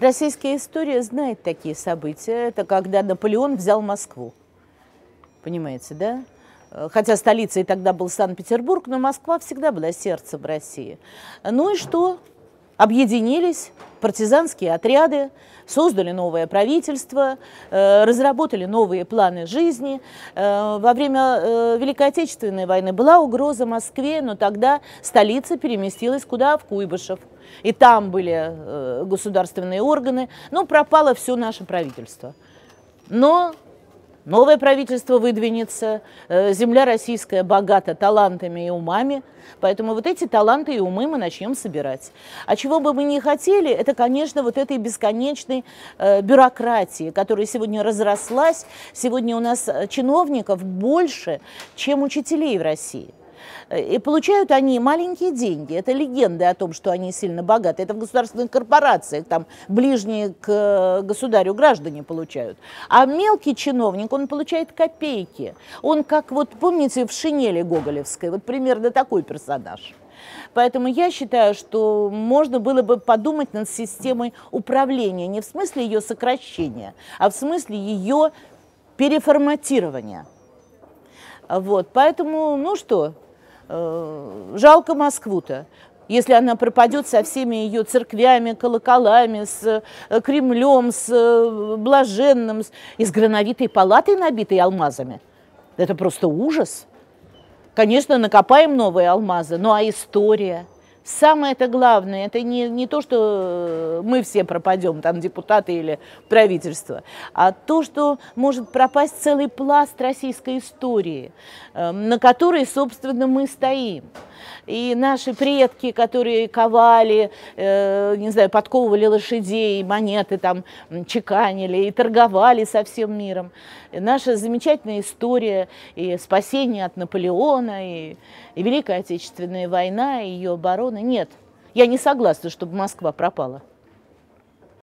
Российская история знает такие события. Это когда Наполеон взял Москву. Понимаете, да? Э, хотя столицей тогда был Санкт-Петербург, но Москва всегда была сердцем России. Ну и что? объединились партизанские отряды, создали новое правительство, э, разработали новые планы жизни. Э, во время э, Великой Отечественной войны была угроза Москве, но тогда столица переместилась куда? В Куйбышев. И там были государственные органы. Ну, пропало все наше правительство. Но новое правительство выдвинется, э, земля российская богата талантами и умами, поэтому вот эти таланты и умы мы начнем собирать. А чего бы мы не хотели, это, конечно, вот этой бесконечной э, бюрократии, которая сегодня разрослась. Сегодня у нас э, чиновников больше, чем учителей в России. И получают они маленькие деньги. Это легенды о том, что они сильно богаты. Это в государственных корпорациях, там ближние к э, государю граждане получают. А мелкий чиновник, он получает копейки. Он как вот, помните, в шинели гоголевской, вот примерно такой персонаж. Поэтому я считаю, что можно было бы подумать над системой управления, не в смысле ее сокращения, а в смысле ее переформатирования. Вот, поэтому, ну что, Э, жалко Москву-то если она пропадет со всеми ее церквями, колоколами, с э, Кремлем, с э, Блаженным, и с грановитой палатой, набитой алмазами. Это просто ужас. Конечно, накопаем новые алмазы, ну а история – самое это главное, это не, не то, что э, мы все пропадем, там депутаты или правительство, а то, что может пропасть целый пласт российской истории, э, на которой, собственно, мы стоим. И наши предки, которые ковали, э, не знаю, подковывали лошадей, монеты там чеканили и торговали со всем миром. И наша замечательная история и спасение от Наполеона, и, и Великая Отечественная война, и ее оборона. Нет, я не согласна, чтобы Москва пропала.